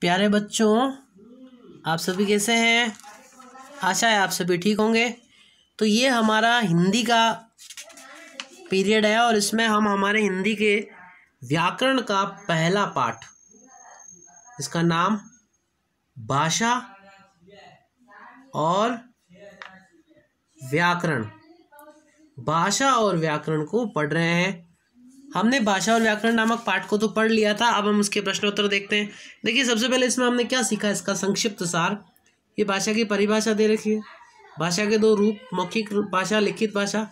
प्यारे बच्चों आप सभी कैसे हैं आशा है आप सभी ठीक होंगे तो ये हमारा हिंदी का पीरियड है और इसमें हम हमारे हिंदी के व्याकरण का पहला पाठ इसका नाम भाषा और व्याकरण भाषा और व्याकरण को पढ़ रहे हैं हमने भाषा और व्याकरण नामक पाठ को तो पढ़ लिया था अब हम उसके प्रश्नोत्तर देखते हैं देखिए सबसे पहले इसमें हमने क्या सीखा इसका संक्षिप्त सार ये भाषा की परिभाषा दे रखी है भाषा के दो रूप मौखिक भाषा लिखित भाषा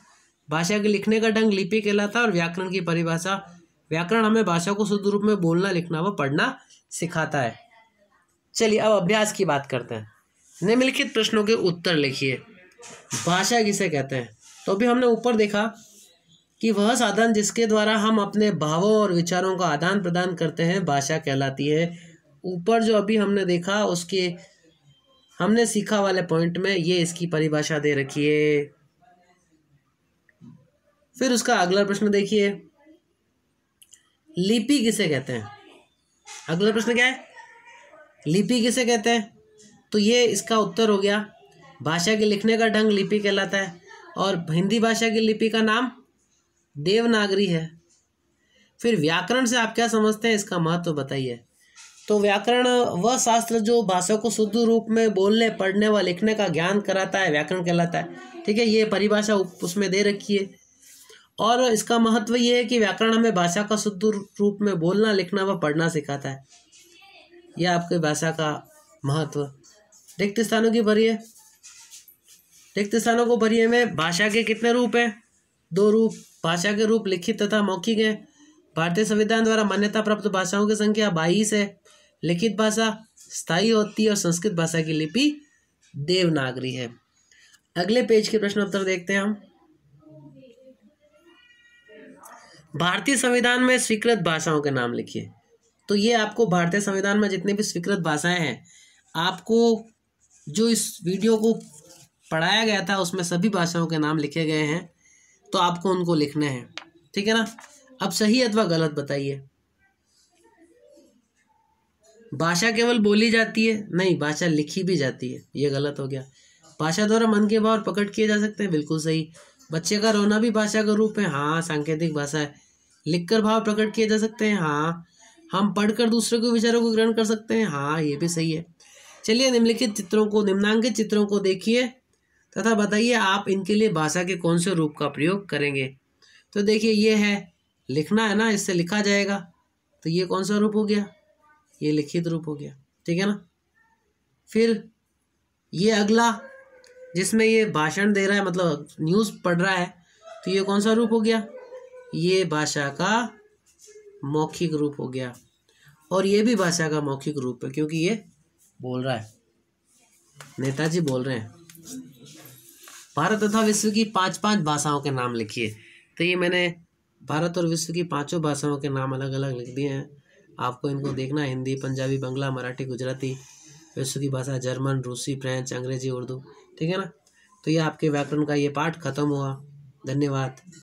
भाषा के लिखने का ढंग लिपि कहलाता और व्याकरण की परिभाषा व्याकरण हमें भाषा को शुद्ध रूप में बोलना लिखना व पढ़ना सिखाता है चलिए अब अभ्यास की बात करते हैं निम्नलिखित प्रश्नों के उत्तर लिखिए भाषा किसे कहते हैं तो अभी हमने ऊपर देखा कि वह साधन जिसके द्वारा हम अपने भावों और विचारों का आदान प्रदान करते हैं भाषा कहलाती है ऊपर जो अभी हमने देखा उसके हमने सीखा वाले पॉइंट में ये इसकी परिभाषा दे रखी है फिर उसका अगला प्रश्न देखिए लिपि किसे कहते हैं अगला प्रश्न क्या है लिपि किसे कहते हैं तो ये इसका उत्तर हो गया भाषा के लिखने का ढंग लिपि कहलाता है और हिंदी भाषा की लिपि का नाम देवनागरी है फिर व्याकरण से आप क्या समझते हैं इसका महत्व तो बताइए तो व्याकरण वह शास्त्र जो भाषा को शुद्ध रूप में बोलने पढ़ने व लिखने का ज्ञान कराता है व्याकरण कहलाता है ठीक है ये परिभाषा उसमें दे रखी है और इसका महत्व ये है कि व्याकरण हमें भाषा का शुद्ध रूप में बोलना लिखना व पढ़ना सिखाता है यह आपकी भाषा का महत्व रिक्त स्थानों की भरिए रिक्त स्थानों को भरिए में भाषा के कितने रूप हैं दो रूप भाषा के रूप लिखित तथा मौखिक हैं भारतीय संविधान द्वारा मान्यता प्राप्त भाषाओं की संख्या बाईस है लिखित भाषा स्थायी होती है और संस्कृत भाषा की लिपि देवनागरी है अगले पेज के प्रश्न उत्तर देखते हैं हम भारतीय संविधान में स्वीकृत भाषाओं के नाम लिखिए तो ये आपको भारतीय संविधान में जितनी भी स्वीकृत भाषाएं हैं आपको जो इस वीडियो को पढ़ाया गया था उसमें सभी भाषाओं के नाम लिखे गए हैं तो आपको उनको लिखना है ठीक है ना अब सही अथवा गलत बताइए भाषा केवल बोली जाती है नहीं भाषा लिखी भी जाती है ये गलत हो गया भाषा द्वारा मन के भाव प्रकट किए जा सकते हैं बिल्कुल सही बच्चे का रोना भी भाषा का रूप है हाँ सांकेतिक भाषा है लिखकर भाव प्रकट किए जा सकते हैं हाँ हम पढ़कर दूसरे के विचारों को ग्रहण कर सकते हैं हाँ ये भी सही है चलिए निम्नलिखित चित्रों को निम्नांकित चित्रों को देखिए तथा बताइए आप इनके लिए भाषा के कौन से रूप का प्रयोग करेंगे तो देखिए ये है लिखना है ना इससे लिखा जाएगा तो ये कौन सा रूप हो गया ये लिखित रूप हो गया ठीक है ना फिर ये अगला जिसमें ये भाषण दे रहा है मतलब न्यूज़ पढ़ रहा है तो ये कौन सा रूप हो गया ये भाषा का मौखिक रूप हो गया और ये भी भाषा का मौखिक रूप है क्योंकि ये बोल रहा है नेताजी बोल रहे हैं भारत तथा विश्व की पांच पांच भाषाओं के नाम लिखिए तो ये मैंने भारत और विश्व की पांचों भाषाओं के नाम अलग अलग लिख दिए हैं आपको इनको देखना हिंदी पंजाबी बंगला मराठी गुजराती विश्व की भाषा जर्मन रूसी फ्रेंच अंग्रेजी उर्दू ठीक है ना तो ये आपके व्याकरण का ये पाठ खत्म हुआ धन्यवाद